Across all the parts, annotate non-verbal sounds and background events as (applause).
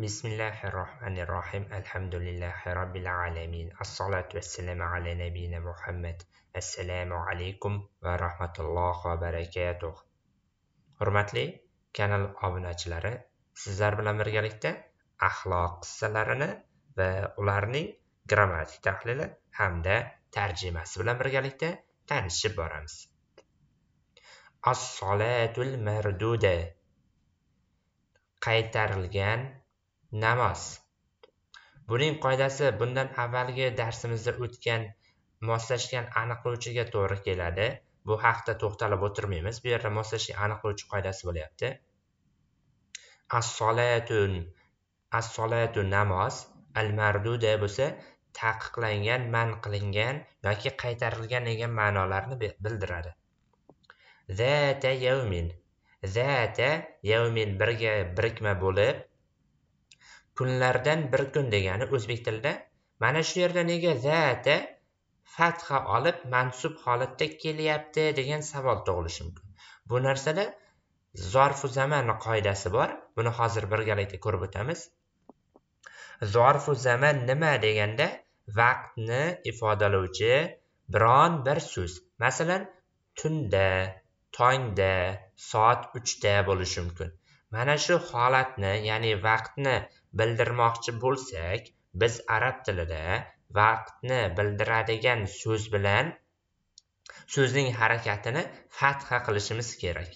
Bismillahirrahmanirrahim. Elhamdülillahi Rabbil alemin. Assalatu vesselamu ala nebine Muhammed. Esselamu aleykum və rahmetullah və bərəkətuh. Hürmətli kanal obunachilari, sizlar bilan birgalikda axloq qissalarini və ularning grammatik tahlili hamda tarjimasi bilan birgalikda tanishib boramiz. As-salatul marduda qaytarilgan namoz buning qoidasi bundan avvalgi darsimizda o'tgan moslashgan aniqlovchiga to'g'ri keladi bu haqda to'xtalib o'tirmaymiz bu yerda moslashgan aniqlovchi qoidasi bo'lyapti assolatun assolatu namoz al marduda bo'lsa taqiqlangan man qilingan yoki qaytarilgan degan ma'nolarni bildiradi zata yavmin zata yavmin birga birikma bo'lib kunlardan bir kun degani o'zbek tilida mana shu yerda nega zata fatha olib mansub holatda kelyapti degan savol tug'ilishi mumkin bu narsada zorfu zaman qoidasi bor buni hozir birgalikda ko'rib o'tamiz zorfu zaman nima deganda vaqtni ifodalovchi biron bir so'z masalan tunda tongda soat uchda bo'lishi mumkin mana shu holatni ya'ni vaqtni bildirmoqchi bo'lsak biz arab tilida vaqtni bildiradigan so'z bilan so'zning harakatini fatha qilishimiz kerak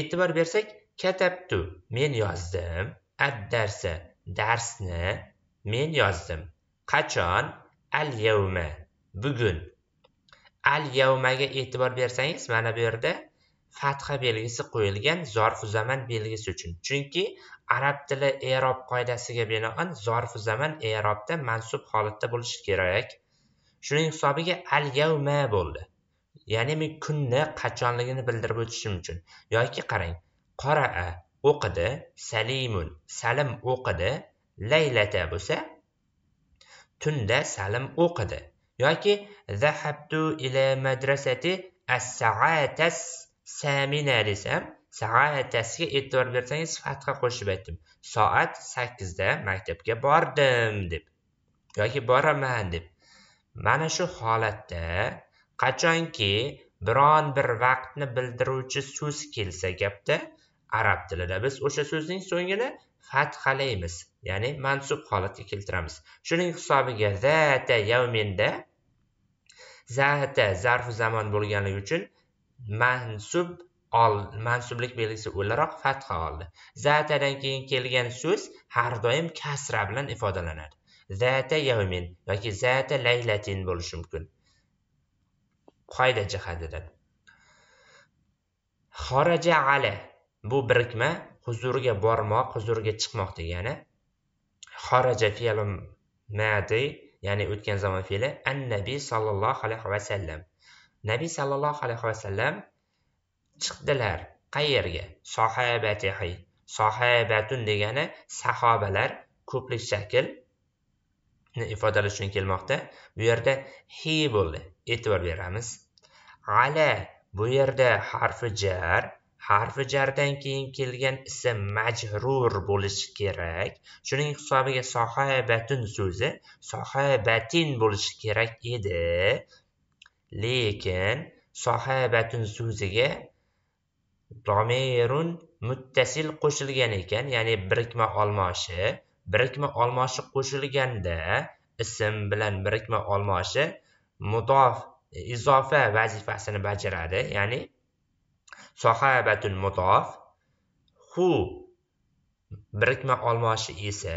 e'tibor bersak katabtu men yozdim ad-darsa darsni men yozdim qachon al yavma bugun al yavmaga e'tibor bersangiz mana bu yerda fatha belgisi qo'yilgan zarfu zaman belgisi uchun chunki arab tili e'rob qoidasiga binoan zorfu zaman e'robda mansub holatda bo'lishi kerak shuning hisobiga al yavma bo'ldi ya'ni men kunni qachonligini bildirib o'tishim uchun yoki qarang qoraa o'qidi salimun salim o'qidi laylata bo'lsa tunda salim o'qidi yoki zahabtu ila madrasati as saatas samina desam sa'atasiga e'tibor bersangiz fatha qo'shib aytdim soat sakkizda maktabga bordim deb yoki boraman deb mana shu holatda qachonki biron bir vaqtni bildiruvchi so'z kelsa gapda arab tilida biz o'sha so'zning so'ngini fathalaymiz ya'ni mansub holatga keltiramiz shuning hisobiga zata yavminda zata zarfu zamon bo'lganligi uchun mansub ol mansublik belgisi o'laroq fatha oldi zatadan keyin kelgan so'z har doim kasra bilan ifodalanadi zata yavmin yoki zata laylatin bo'lishi mumkin qoida jihatidan xoraja ala bu birikma huzurga bormoq huzurga chiqmoq degani xoraja fe'lim madi ya'ni o'tgan zamon fe'li an nabiy sollallohu alayhi vasallam nabiy sollallohu alayhi vasallam chiqdilar qayerga sohabatihi sohabatun degani sahobalar ko'plik shakl ifodalash uchun kelmoqda bu yerda hi bo'ldi e'tibor beramiz ala bu yerda harfi jar harfi jardan keyin kelgan ism majrur bo'lishi kerak shuning hisobiga sohabatun so'zi sohabatin bo'lishi kerak edi lekin sohabatun so'ziga bromerun muttasil qo'shilgan ekan ya'ni birikma olmoshi birikma olmoshi qo'shilganda ism bilan birikma olmoshi mudof izofa vazifasini bajaradi ya'ni sohabatun mudof hu birikma olmoshi esa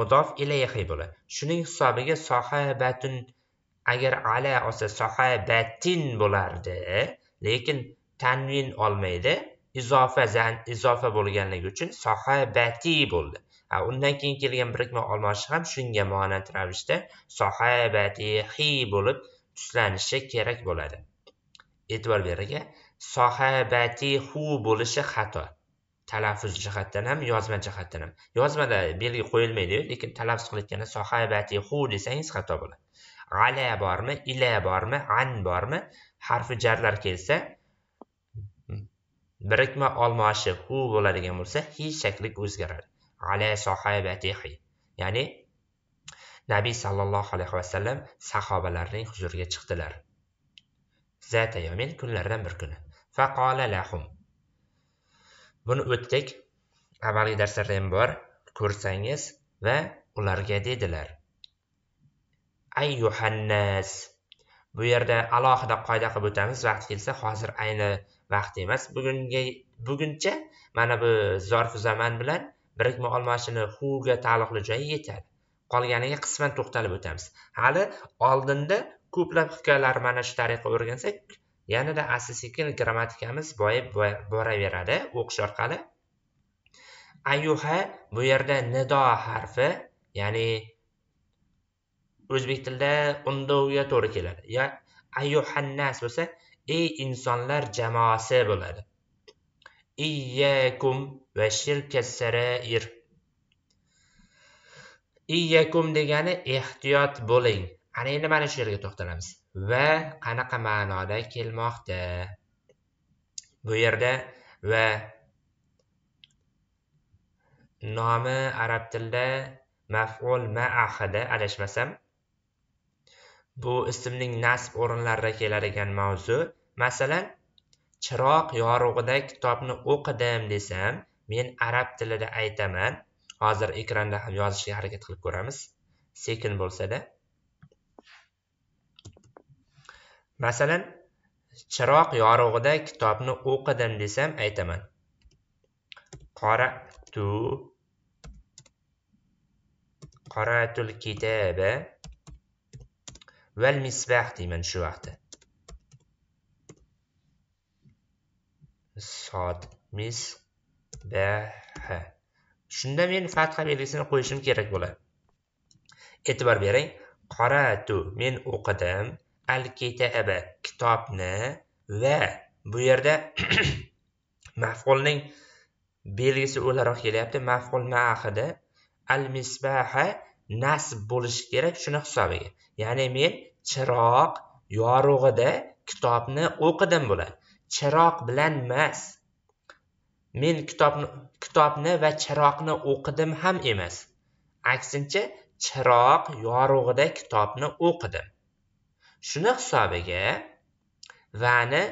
mudof ilayhi bo'ladi shuning hisobiga sohabatun agar ala olsa sohabatin bo'lardi lekin tanvin olmaydi izofa zan izofa bo'lganligi uchun sohabati bo'ldi a undan keyin kelgan birikma almashish ham shunga monand ravishda hi bo'lib tuslanishi kerak bo'ladi e'tibor ber aka hu bo'lishi xato talaffuz jihatdan ham yozma jihatdan ham yozmada belgi qo'yilmaydi lekin talaffuz qilayotganda hu desangiz xato bo'ladi ala bormi ila bormi an bormi harfi jarlar kelsa birikma almashib u bo'ladigan bo'lsa hi shakli o'zgaradi ala sohabatihi ya'ni nabiy sallallohu alayhi vasallam sahobalarning huzuriga chiqdilar zatayomin kunlardan bir kuni faqola lahum buni o'tdik avvalgi darslarda ham bor ko'rsangiz va ularga dedilar ayyuhannas bu yerda alohida qoida qilib o'tamiz vaqti kelsa hozir ayni vaqt emas bugunga buguncha mana bu zorfu zaman bilan birikma almashini huga taalluqli joyi yetadi qolganiga qisman to'xtalib o'tamiz hali oldinda ko'plab hikoyalarni mana shu tariqa o'rgansak yanada asta sekin grammatikamiz boyib boraveradi o'qish orqali ayuha bu yerda nido harfi ya'ni o'zbek tilida undovga to'g'ri keladi yo ayuhannas bo'lsa ey insonlar jamoasi bo'ladi iyyakum va shirkas sarair iyyakum degani ehtiyot bo'ling ana endi mana shu yerga to'xtalamiz va qanaqa ma'noda kelmoqda bu yerda va nomi arab tilida maful maahida adashmasam bu ismning nasb o'rinlarida keladigan mavzu masalan chiroq yorug'ida kitobni o'qidim desam men arab tilida aytaman hozir ekranda ham yozishga harakat qilib ko'ramiz sekin bo'lsada masalan chiroq yorug'ida kitobni o'qidim desam aytaman qora tu qaratul kitoba val misbah deyman shu vaqti sod misbah. shunda men fatha belgisini qo'yishim kerak bo'ladi e'tibor bering tu men o'qidim al kitaba kitobni va bu yerda (clears throat) maf'ulning belgisi o'laroq kelyapti maf'ul ma'ahida al misbaha nasib bo'lishi kerak shuni hisobiga ya'ni men chiroq yorug'ida kitobni o'qidim bular chiroq bilan emas men kitobni kitobni va chiroqni o'qidim ham emas aksincha chiroq yorug'ida kitobni o'qidim shuni hisobiga vani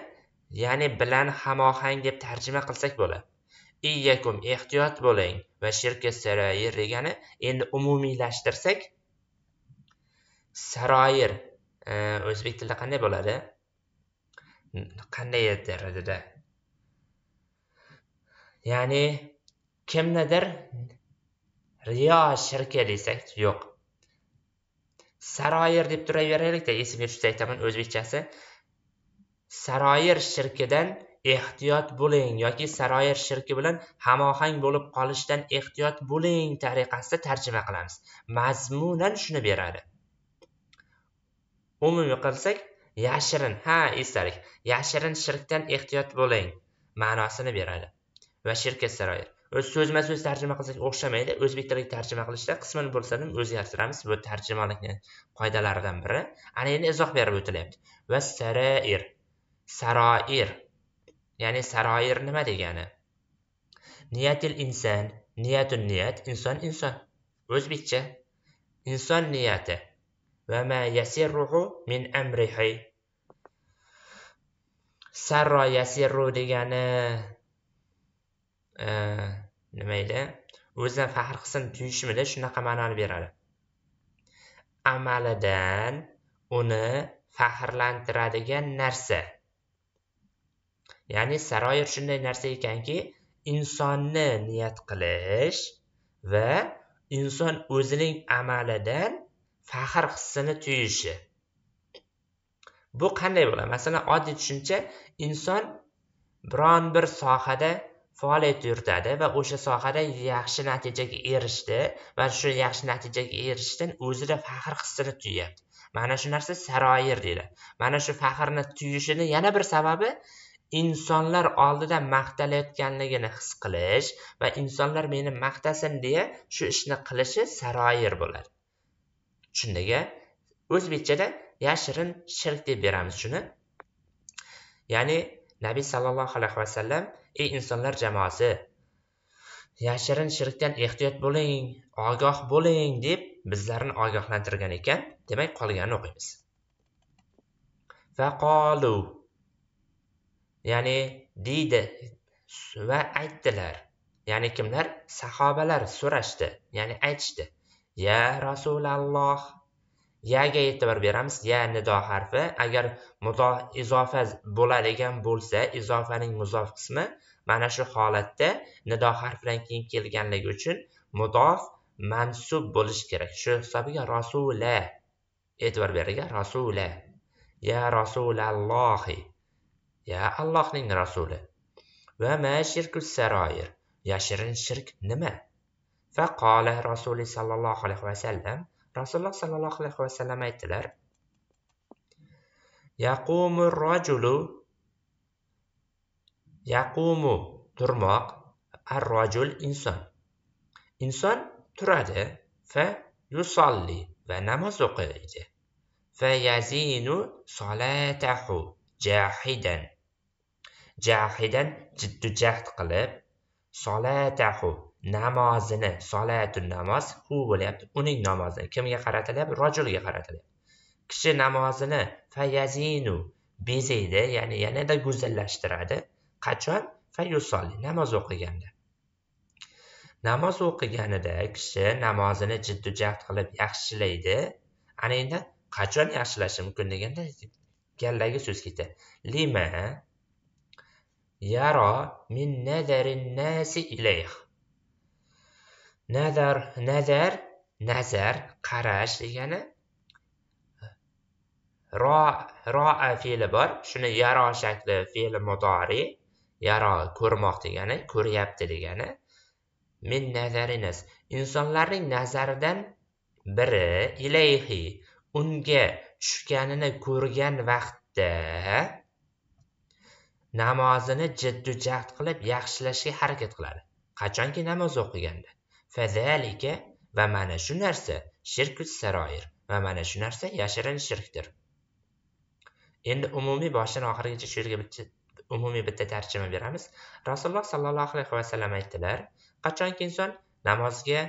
ya'ni bilan hamohang deb tarjima qilsak bo'ladi iyyakum ehtiyot bo'ling va sherkat saroyi degani endi umumiylashtirsak saroyir e, o'zbek tilida qanday bo'ladi qanday darajada ya'ni kimnidir riyo shirka desak yo'q saroyir deb turaveraylikda esimga tushsa aytaman o'zbekchasi saroyir shirkidan ehtiyot bo'ling yoki saroyir shirki bilan hamohang bo'lib qolishdan ehtiyot bo'ling tariqasida tarjima qilamiz mazmunan shuni beradi umumiy qilsak yashirin ha esdalik yashirin shirkdan ehtiyot bo'ling ma'nosini beradi va shirka saroyir o'zi so'zma so'z tarjima qilsak o'xshamaydi o'zbek tiliga tarjima qilishda qisman bo'lsa ham o'zgartiramiz bu tarjimalikni qoidalaridan biri ana endi izoh berib o'tilyapti va saroir saroir ya'ni saroir nima degani niyatil inson niyatun niyat inson inson o'zbekcha inson niyati va ma yasirruhu min amrihi sarro yasirru degani e, nima edi o'zidan faxr qilsin tuyishmidi shunaqa ma'noni beradi amalidan uni faxrlantiradigan narsa ya'ni saroyir shunday narsa ekanki insonni niyat qilish va inson o'zining amalidan faxr hissini tuyishi bu qanday bo'ladi masalan oddiy tushuncha inson biron bir sohada faoliyat yuritadi va o'sha sohada yaxshi natijaga erishdi va shu yaxshi natijaga erishishdan o'zida faxr hissini tuyadi. mana shu narsa saroyir deyiladi mana shu faxrni tuyishini yana bir sababi insonlar oldida maqtalayotganligini his qilish va insonlar meni maqtasin deya shu ishni qilishi saroyir bo'ladi tushundinga o'zbekchada yashirin shirk deb beramiz shuni ya'ni nabiy sollallohu alayhi vasallam ey insonlar jamoasi yashirin shirkdan ehtiyot bo'ling ogoh bo'ling deb bizlarni ogohlantirgan ekan demak qolganini o'qiymiz faqolu ya'ni deydi va aytdilar ya'ni kimlar sahobalar so'rashdi ya'ni aytishdi ya rasulalloh yaga e'tibor beramiz ya nido harfi agar mudo izofa bo'ladigan bo'lsa izofaning muzof qismi mana shu holatda nido harfidan keyin kelganligi uchun mudof mansub bo'lishi kerak shu hisobiga rasula e'tibor berilgan rasula ya rasulallohi Ya Allahning rasuli. Və mə şirkü sərair. Ya şirin şirk nə? Fəqalə Rasuli sallallahu aleyhi və səlləm Rasulullah sallallahu aleyhi və səlləmə etdilər. Yaqumur raculu Yaqumu durmaq Ar-racul insan. İnsan turadi və yusalli və namaz oxuyacaq. Fəyəzinu salatahu cahidən. jahidan jiddu jahd qilib solatahu namozini solatun namoz hu bo'lyapti uning namozini kimga qaratilyapti rojulga qaratilyapti kishi namozini fayazinu bezaydi ya'ni yanada go'zallashtiradi qachon fayusolli namoz o'qiganda namoz o'qiganida kishi namozini jiddu jahd qilib yaxshilaydi ana endi qachon yaxshilashi mumkin deganda galdagi so'z ketadi lima yaro min nazarin nasi ilayh nazar nazar nazar qarash degani ro roa fe'li bor shuni yaro shakli fe'li mudori yaro ko'rmoq degani ko'ryapti degani min nazarinas insonlarning nazaridan biri ilayhi unga tushganini ko'rgan vaqtda namozini jiddu jahd qilib yaxshilashga harakat qiladi qachonki namoz o'qiganda fazalika va mana shu narsa shirku saroir va mana shu narsa yashirin shirkdir endi umumiy boshidan oxirigacha shu yerga bitta umumiy bitta tarjima beramiz rasululloh sollallohu alayhi vasallam aytdilar qachonki inson namozga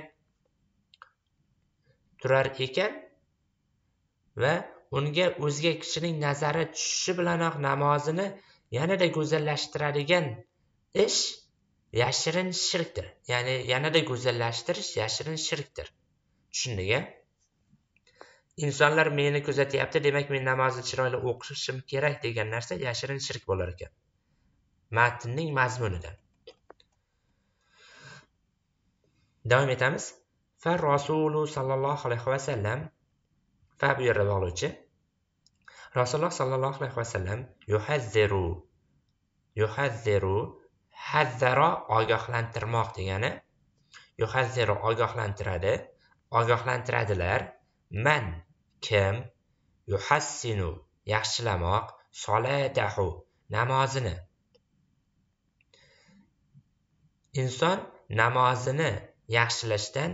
turar ekan va unga o'zga kishining nazari tushishi bilanoq namozini yanada go'zallashtiradigan ish yashirin shirkdir ya'ni yanada go'zallashtirish yashirin shirkdir tushundik a insonlar meni kuzatyapti demak men namozni chiroyli o'qishim kerak degan narsa yashirin shirk bo'lar ekan matnning mazmunidan davom etamiz fa rasulu sollallohu alayhi vasallam fa bu yerda bog'lovchi rasululloh sollallohu alayhi vasallam yuhazziru yuhazziru hazzaro ogohlantirmoq degani yuhazziru ogohlantiradi ogohlantiradilar man kim yuhassinu yaxshilamoq solatahu namozini inson namozini yaxshilashdan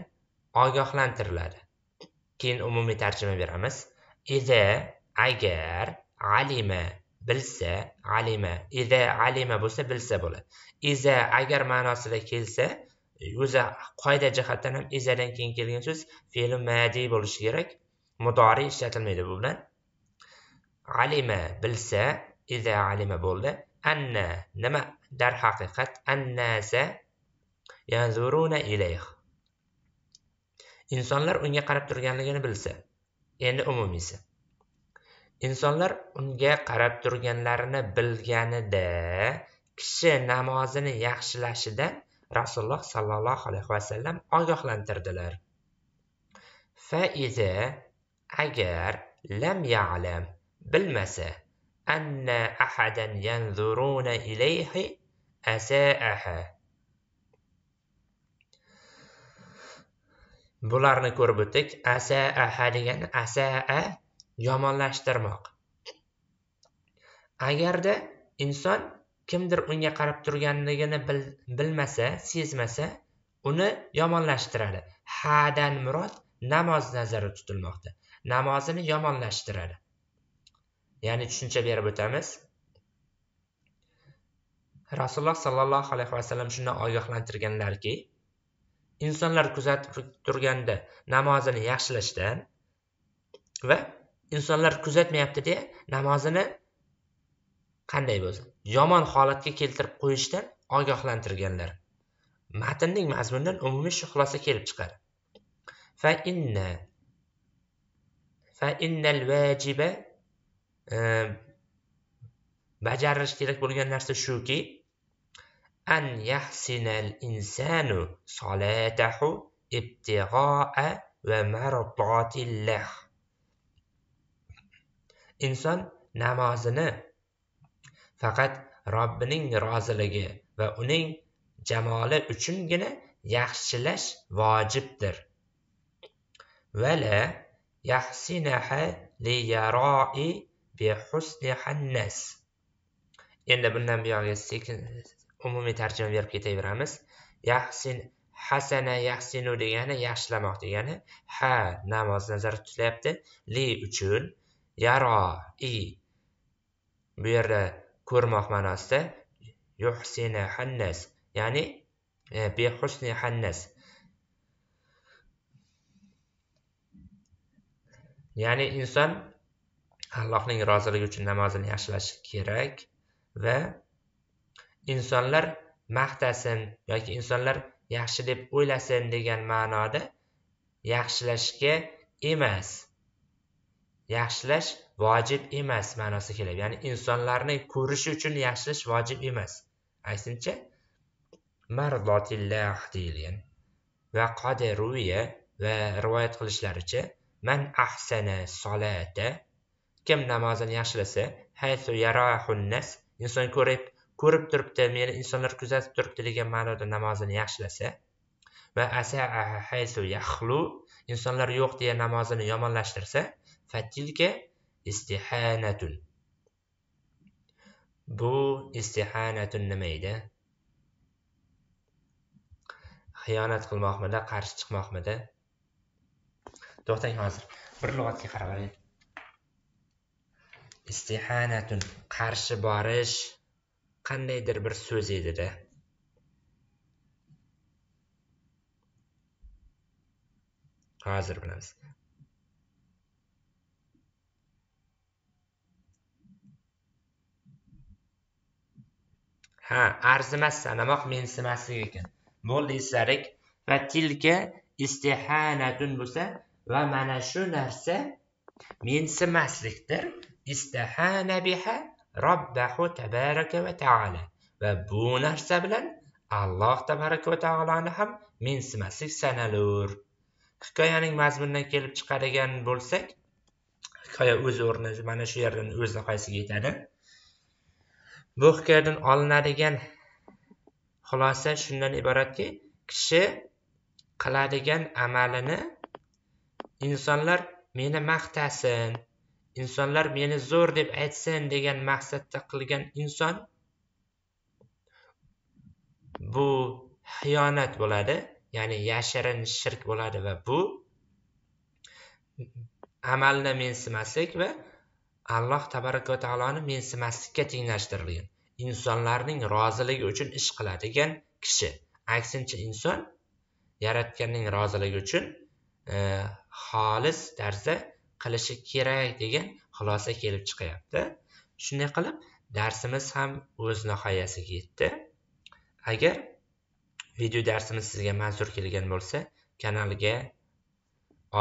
ogohlantiriladi keyin umumiy tarjima beramiz iza agar alima bilsa alima iza alima bo'lsa bilsa bo'ladi iza agar ma'nosida kelsa o'zi qoida jihatdan ham izadan keyin kelgan so'z fe'li madiy bo'lishi kerak mudori ishlatilmaydi bu bilan alima bilsa iza alima bo'ldi anna nima darhaqiqat annasa yanzuruna ilayh insonlar unga qarab turganligini bilsa endi umumiysi insonlar unga qarab turganlarini bilganida kishi namozini yaxshilashidan rasululloh sollallohu alayhi vasallam ogohlantirdilar faiza agar lam yalam bilmasa anna ahadan yanzuruna ilayhi asaaha bularni ko'rib o'tdik asaa degani asaa yomonlashtirmoq agarda inson kimdir unga qarab turganligini bil, bilmasa sezmasa uni yomonlashtiradi hadan murod namoz nazarda tutilmoqda namozini yomonlashtiradi ya'ni tushuncha berib o'tamiz rasululloh sollallohu alayhi vasallam shundan ogohlantirganlarki insonlar kuzatib turganda namozini yaxshilashdan va insonlar kuzatmayapti deya namozini qanday bo'lsin yomon holatga keltirib qo'yishdan ogohlantirganlar matnning mazmunidan umumiy shu xulosa kelib chiqadi fa inna fa innal vajiba e, bajarilishi kerak bo'lgan narsa shuki an yahsinal insanu solatahu ibtig'oa va marotillah inson namozini faqat robbining roziligi va uning jamoli uchungina yaxshilash vojibdir endi bundan buyog'iga sekin umumiy tarjima berib ketaveramiz yaxsin hasana yaxsinu degani yaxshilamoq degani ha namoz nazarda tutilyapti li uchun yaro i bu yerda ko'rmoq ma'nosida yuhsina hannas ya'ni e, behusni hannas ya'ni inson allohning roziligi uchun namozini yaxshilashi kerak va insonlar maqtasin yoki insonlar yaxshi deb o'ylasin degan ma'noda yaxshilashga emas yaxshilash vojib emas ma'nosi keladi ya'ni insonlarni ko'rish uchun yaxshilash vojib emas aksincha marzotilloh deyilgan va qodiruya va rivoyat qilishlaricha man ahsana solata kim namozini yaxshilasa haytu yarahunnas inson ko'rib ko'rib turibdi meni insonlar kuzatib turibdi degan ma'noda namozini yaxshilasa va asa haysu yaxlu insonlar yo'q deya namozini yomonlashtirsa fatilka istihanatun bu istihanatun nima edi xiyonat qilmoqmidi qarshi chiqmoqmidi to'xtang hozir bir lug'atga qarab olaylik istihanatun qarshi borish qandaydir bir so'z edida hozir bilamiz ha arzimas sanamoq mensimaslik ekan bo'ldi esalik va tilka istihanatun bo'lsa va mana shu narsa mensimaslikdir istihana biha robbahu tabaraka va taala va bu narsa bilan alloh tabaraka va taoloni ham mensimaslik sanalur hikoyaning mazmunidan kelib chiqadigan bo'lsak hikoya o'z o'rnida mana shu yerdan o'z nihoyasiga yetadi bu hikoyadan olinadigan xulosa shundan iboratki kishi qiladigan amalini insonlar meni maqtasin insonlar meni zo'r deb aytsin degan maqsadda qilgan inson bu xiyonat bo'ladi ya'ni yashirin shirk bo'ladi va bu amalni mensimaslik va alloh tabaraka taoloni mensimaslikka tenglashtirilgan insonlarning roziligi uchun ish qiladigan kishi aksincha inson yaratganning roziligi uchun e, xolis tarzda qilishi kerak degan xulosa kelib chiqyapti shunday qilib darsimiz ham o'z nihoyasiga yetdi agar video darsimiz sizga manzur kelgan bo'lsa kanalga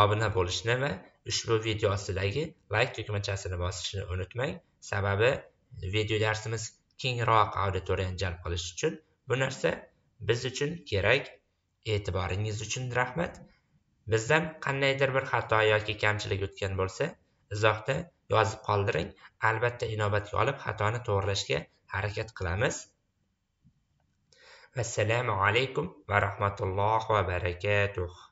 obuna bo'lishni va ushbu video ostidagi like tugmachasini bosishni unutmang sababi video darsimiz kengroq auditoriyani jalb qilish uchun bu narsa biz uchun kerak e'tiboringiz uchun rahmat bizdan qandaydir bir xato yoki kamchilik o'tgan bo'lsa izohda yozib qoldiring albatta inobatga olib xatoni to'g'irlashga harakat qilamiz assalomu alaykum va rahmatulloh va barakatuh